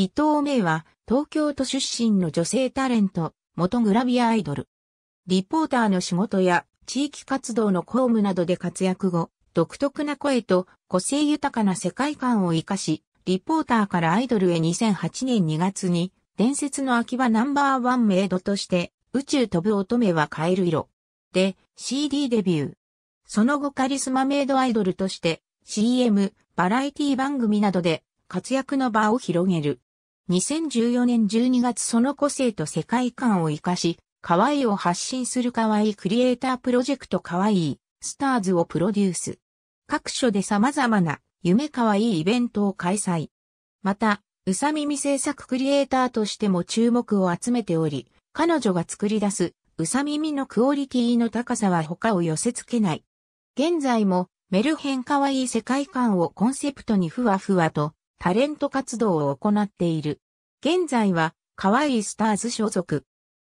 伊藤芽は東京都出身の女性タレント、元グラビアアイドル。リポーターの仕事や地域活動の公務などで活躍後、独特な声と個性豊かな世界観を活かし、リポーターからアイドルへ2008年2月に伝説の秋葉ナンバーワンメイドとして宇宙飛ぶ乙女はカエル色で CD デビュー。その後カリスマメイドアイドルとして CM、バラエティ番組などで活躍の場を広げる。2014年12月その個性と世界観を活かし、可愛いを発信する可愛いクリエイタープロジェクト可愛いスターズをプロデュース。各所で様々な夢可愛いイベントを開催。また、うさ耳制作クリエイターとしても注目を集めており、彼女が作り出すうさ耳のクオリティの高さは他を寄せ付けない。現在もメルヘン可愛い世界観をコンセプトにふわふわとタレント活動を行っている。現在は、愛いスターズ所属。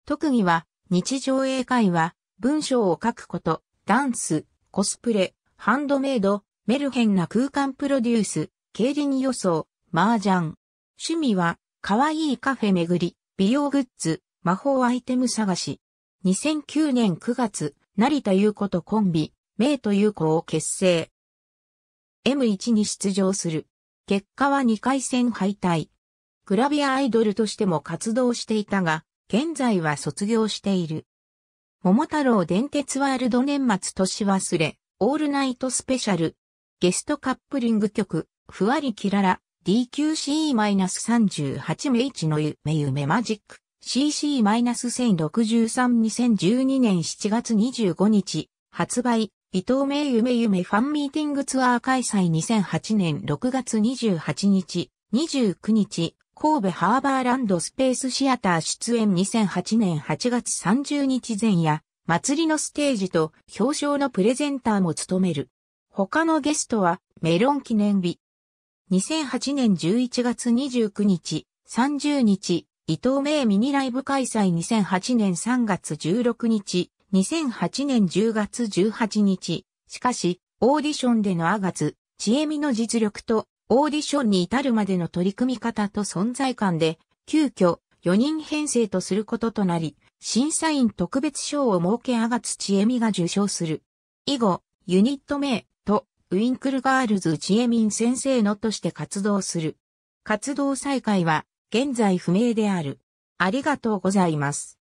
特技は、日常英会話、文章を書くこと、ダンス、コスプレ、ハンドメイド、メルヘンな空間プロデュース、競輪予想、麻雀。趣味は、可愛いカフェ巡り、美容グッズ、魔法アイテム探し。2009年9月、成田優子とコンビ、名と優子を結成。M1 に出場する。結果は2回戦敗退。グラビアアイドルとしても活動していたが、現在は卒業している。桃太郎電鉄ワールド年末年忘れ、オールナイトスペシャル。ゲストカップリング曲、ふわりきらら、DQC-38 イ一の夢夢マジック、CC-1063-2012 年7月25日、発売。伊藤名夢夢ファンミーティングツアー開催2008年6月28日、29日、神戸ハーバーランドスペースシアター出演2008年8月30日前夜、祭りのステージと表彰のプレゼンターも務める。他のゲストはメロン記念日。2008年11月29日、30日、伊藤名ミニライブ開催2008年3月16日、2008年10月18日、しかし、オーディションでのアガツ、チエミの実力と、オーディションに至るまでの取り組み方と存在感で、急遽、4人編成とすることとなり、審査員特別賞を設けアガツチエミが受賞する。以後、ユニット名と、ウィンクルガールズチエミン先生のとして活動する。活動再開は、現在不明である。ありがとうございます。